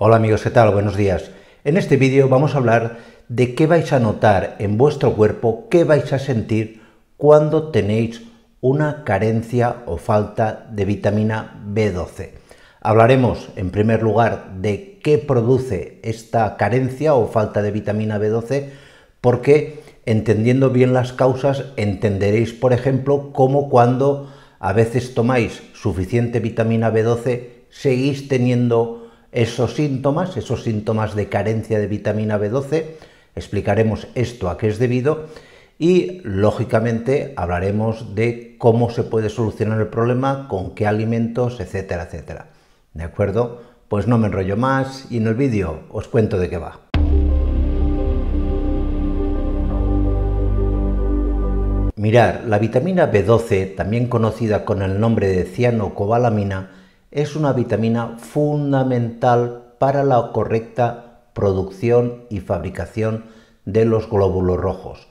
Hola amigos, ¿qué tal? Buenos días. En este vídeo vamos a hablar de qué vais a notar en vuestro cuerpo, qué vais a sentir cuando tenéis una carencia o falta de vitamina B12. Hablaremos en primer lugar de qué produce esta carencia o falta de vitamina B12 porque entendiendo bien las causas entenderéis, por ejemplo, cómo cuando a veces tomáis suficiente vitamina B12 seguís teniendo esos síntomas, esos síntomas de carencia de vitamina B12, explicaremos esto a qué es debido y lógicamente hablaremos de cómo se puede solucionar el problema, con qué alimentos, etcétera, etcétera. ¿De acuerdo? Pues no me enrollo más y en el vídeo os cuento de qué va. Mirad, la vitamina B12, también conocida con el nombre de cianocobalamina, es una vitamina fundamental para la correcta producción y fabricación de los glóbulos rojos.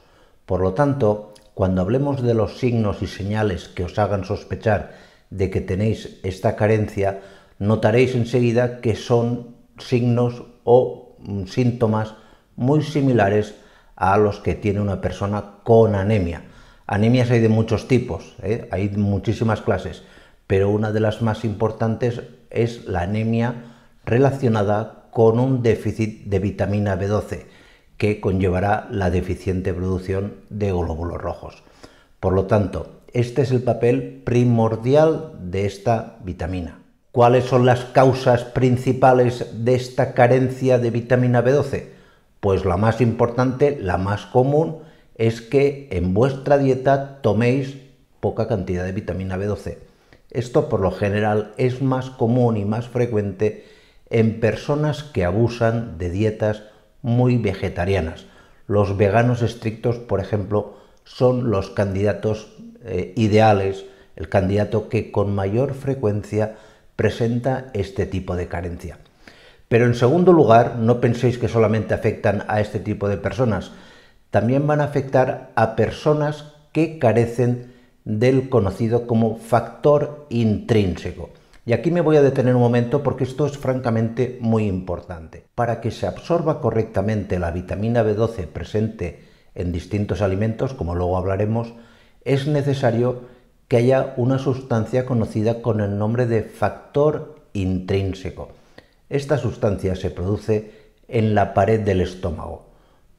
Por lo tanto, cuando hablemos de los signos y señales que os hagan sospechar de que tenéis esta carencia, notaréis enseguida que son signos o mm, síntomas muy similares a los que tiene una persona con anemia. Anemias hay de muchos tipos, ¿eh? hay muchísimas clases pero una de las más importantes es la anemia relacionada con un déficit de vitamina B12, que conllevará la deficiente producción de glóbulos rojos. Por lo tanto, este es el papel primordial de esta vitamina. ¿Cuáles son las causas principales de esta carencia de vitamina B12? Pues la más importante, la más común, es que en vuestra dieta toméis poca cantidad de vitamina B12. Esto por lo general es más común y más frecuente en personas que abusan de dietas muy vegetarianas. Los veganos estrictos, por ejemplo, son los candidatos eh, ideales, el candidato que con mayor frecuencia presenta este tipo de carencia. Pero en segundo lugar, no penséis que solamente afectan a este tipo de personas, también van a afectar a personas que carecen del conocido como factor intrínseco. Y aquí me voy a detener un momento porque esto es francamente muy importante. Para que se absorba correctamente la vitamina B12 presente en distintos alimentos, como luego hablaremos, es necesario que haya una sustancia conocida con el nombre de factor intrínseco. Esta sustancia se produce en la pared del estómago.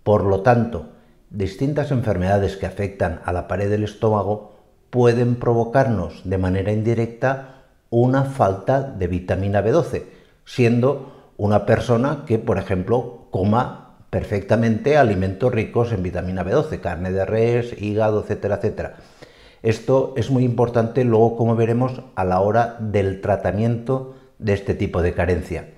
Por lo tanto, distintas enfermedades que afectan a la pared del estómago pueden provocarnos de manera indirecta una falta de vitamina B12, siendo una persona que, por ejemplo, coma perfectamente alimentos ricos en vitamina B12, carne de res, hígado, etcétera, etcétera. Esto es muy importante luego, como veremos, a la hora del tratamiento de este tipo de carencia.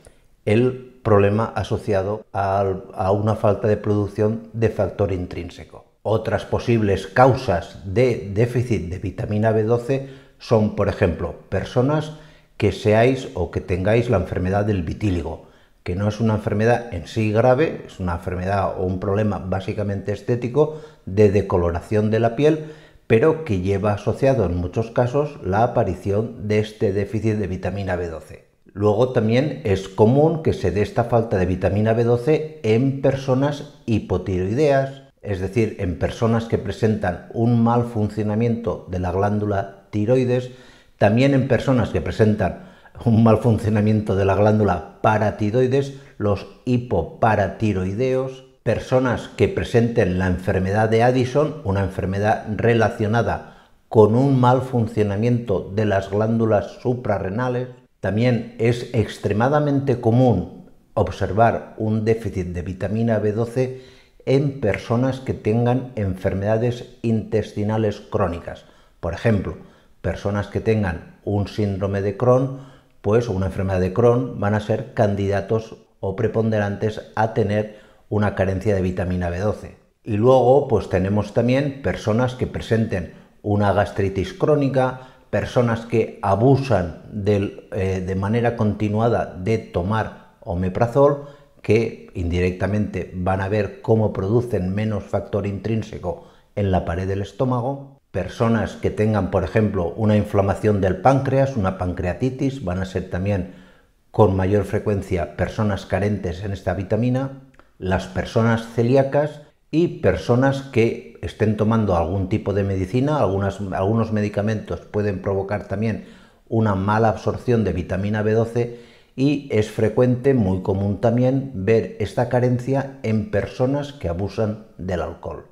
El problema asociado a, a una falta de producción de factor intrínseco. Otras posibles causas de déficit de vitamina B12 son, por ejemplo, personas que seáis o que tengáis la enfermedad del vitíligo, que no es una enfermedad en sí grave, es una enfermedad o un problema básicamente estético de decoloración de la piel, pero que lleva asociado en muchos casos la aparición de este déficit de vitamina B12. Luego también es común que se dé esta falta de vitamina B12 en personas hipotiroideas, es decir, en personas que presentan un mal funcionamiento de la glándula tiroides, también en personas que presentan un mal funcionamiento de la glándula paratiroides, los hipoparatiroideos, personas que presenten la enfermedad de Addison, una enfermedad relacionada con un mal funcionamiento de las glándulas suprarrenales, también es extremadamente común observar un déficit de vitamina B12 en personas que tengan enfermedades intestinales crónicas. Por ejemplo, personas que tengan un síndrome de Crohn, pues una enfermedad de Crohn, van a ser candidatos o preponderantes a tener una carencia de vitamina B12. Y luego, pues tenemos también personas que presenten una gastritis crónica, personas que abusan eh, de manera continuada de tomar omeprazol que indirectamente van a ver cómo producen menos factor intrínseco en la pared del estómago. Personas que tengan, por ejemplo, una inflamación del páncreas, una pancreatitis, van a ser también con mayor frecuencia personas carentes en esta vitamina, las personas celíacas y personas que estén tomando algún tipo de medicina, algunos medicamentos pueden provocar también una mala absorción de vitamina B12 y es frecuente, muy común también, ver esta carencia en personas que abusan del alcohol.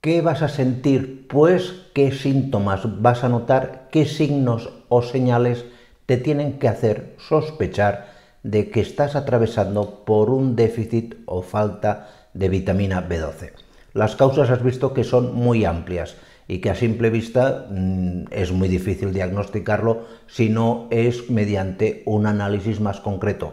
¿Qué vas a sentir? Pues qué síntomas vas a notar, qué signos o señales te tienen que hacer sospechar de que estás atravesando por un déficit o falta de vitamina B12. Las causas has visto que son muy amplias y que a simple vista mm, es muy difícil diagnosticarlo si no es mediante un análisis más concreto.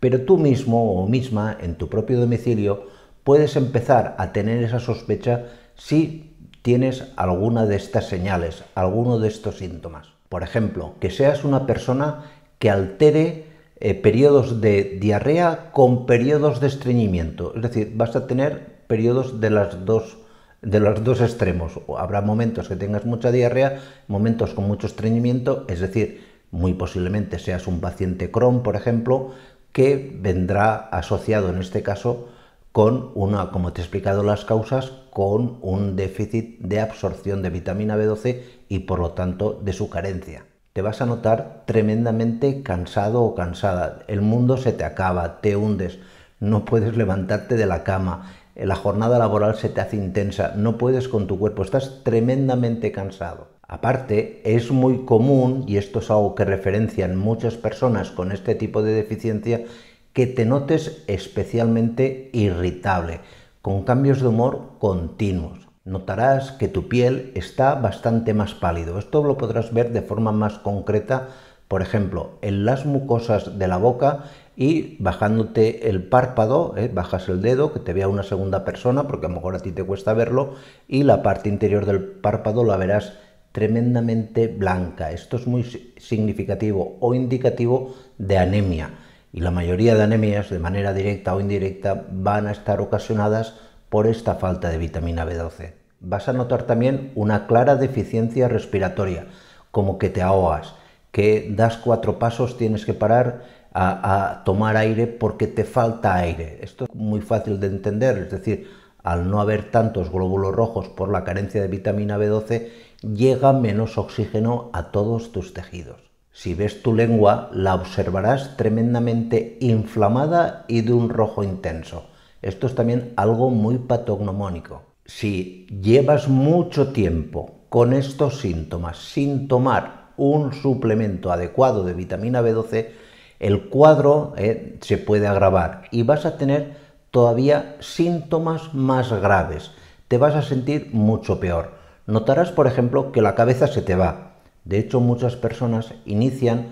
Pero tú mismo o misma en tu propio domicilio puedes empezar a tener esa sospecha si tienes alguna de estas señales, alguno de estos síntomas. Por ejemplo, que seas una persona que altere eh, periodos de diarrea con periodos de estreñimiento. Es decir, vas a tener periodos de las dos de los dos extremos. Habrá momentos que tengas mucha diarrea, momentos con mucho estreñimiento, es decir, muy posiblemente seas un paciente Crohn, por ejemplo, que vendrá asociado en este caso con una, como te he explicado las causas, con un déficit de absorción de vitamina B12 y por lo tanto de su carencia. Te vas a notar tremendamente cansado o cansada, el mundo se te acaba, te hundes, no puedes levantarte de la cama, eh, la jornada laboral se te hace intensa, no puedes con tu cuerpo, estás tremendamente cansado. Aparte, es muy común, y esto es algo que referencian muchas personas con este tipo de deficiencia, que te notes especialmente irritable, con cambios de humor continuos. Notarás que tu piel está bastante más pálido. Esto lo podrás ver de forma más concreta, por ejemplo, en las mucosas de la boca, y bajándote el párpado, eh, bajas el dedo, que te vea una segunda persona, porque a lo mejor a ti te cuesta verlo, y la parte interior del párpado la verás tremendamente blanca. Esto es muy significativo o indicativo de anemia. Y la mayoría de anemias, de manera directa o indirecta, van a estar ocasionadas por esta falta de vitamina B12. Vas a notar también una clara deficiencia respiratoria, como que te ahogas, que das cuatro pasos, tienes que parar a, tomar aire porque te falta aire. Esto es muy fácil de entender, es decir, al no haber tantos glóbulos rojos por la carencia de vitamina B12, llega menos oxígeno a todos tus tejidos. Si ves tu lengua, la observarás tremendamente inflamada y de un rojo intenso. Esto es también algo muy patognomónico. Si llevas mucho tiempo con estos síntomas sin tomar un suplemento adecuado de vitamina B12, el cuadro eh, se puede agravar y vas a tener todavía síntomas más graves. Te vas a sentir mucho peor. Notarás, por ejemplo, que la cabeza se te va. De hecho, muchas personas inician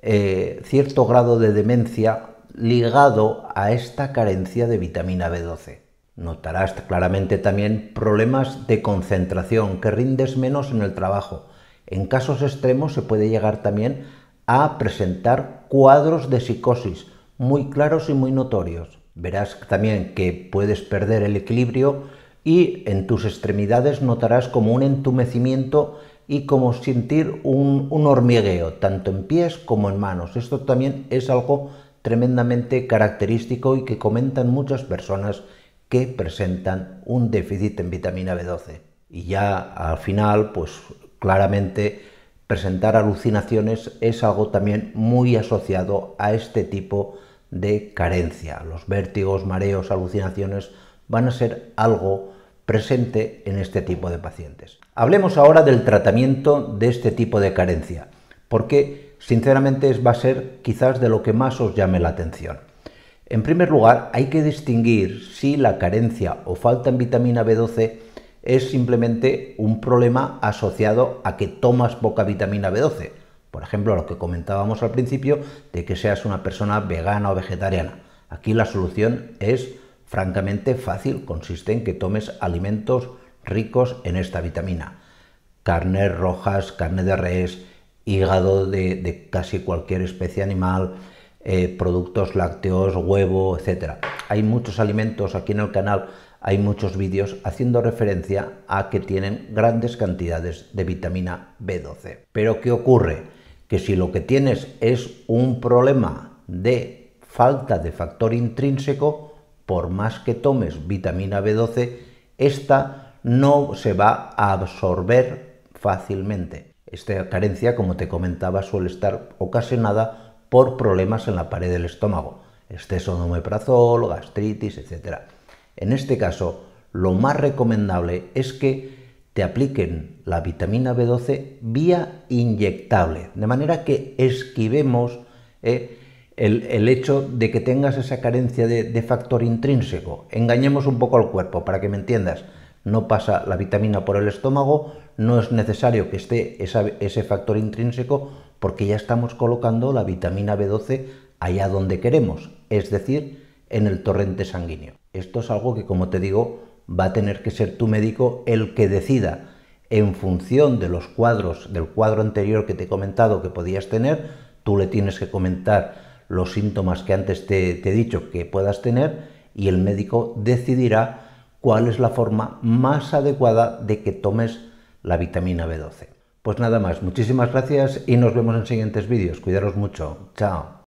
eh, cierto grado de demencia ligado a esta carencia de vitamina B12. Notarás claramente también problemas de concentración, que rindes menos en el trabajo. En casos extremos se puede llegar también a presentar cuadros de psicosis muy claros y muy notorios. Verás también que puedes perder el equilibrio y en tus extremidades notarás como un entumecimiento y como sentir un, un, hormigueo, tanto en pies como en manos. Esto también es algo tremendamente característico y que comentan muchas personas que presentan un déficit en vitamina B12. Y ya al final, pues claramente presentar alucinaciones es algo también muy asociado a este tipo de carencia. Los vértigos, mareos, alucinaciones van a ser algo presente en este tipo de pacientes. Hablemos ahora del tratamiento de este tipo de carencia, porque sinceramente va a ser quizás de lo que más os llame la atención. En primer lugar, hay que distinguir si la carencia o falta en vitamina B12 es simplemente un problema asociado a que tomas poca vitamina B12. Por ejemplo, lo que comentábamos al principio de que seas una persona vegana o vegetariana. Aquí la solución es francamente fácil, consiste en que tomes alimentos ricos en esta vitamina. Carnes rojas, carne de res, hígado de, casi cualquier especie animal, eh, productos lácteos, huevo, etc. Hay muchos alimentos aquí en el canal hay muchos vídeos haciendo referencia a que tienen grandes cantidades de vitamina B12. Pero ¿qué ocurre? Que si lo que tienes es un problema de falta de factor intrínseco, por más que tomes vitamina B12, esta no se va a absorber fácilmente. Esta carencia, como te comentaba, suele estar ocasionada por problemas en la pared del estómago, exceso de omeprazol, gastritis, etc. En este caso, lo más recomendable es que te apliquen la vitamina B12 vía inyectable, de manera que esquivemos eh, el, hecho de que tengas esa carencia de, factor intrínseco. Engañemos un poco al cuerpo para que me entiendas. No pasa la vitamina por el estómago, no es necesario que esté ese factor intrínseco porque ya estamos colocando la vitamina B12 allá donde queremos, es decir, en el torrente sanguíneo. Esto es algo que, como te digo, va a tener que ser tu médico el que decida en función de los cuadros, del cuadro anterior que te he comentado que podías tener, tú le tienes que comentar los síntomas que antes te, he dicho que puedas tener y el médico decidirá cuál es la forma más adecuada de que tomes la vitamina B12. Pues nada más, muchísimas gracias y nos vemos en siguientes vídeos. Cuidaros mucho. Chao.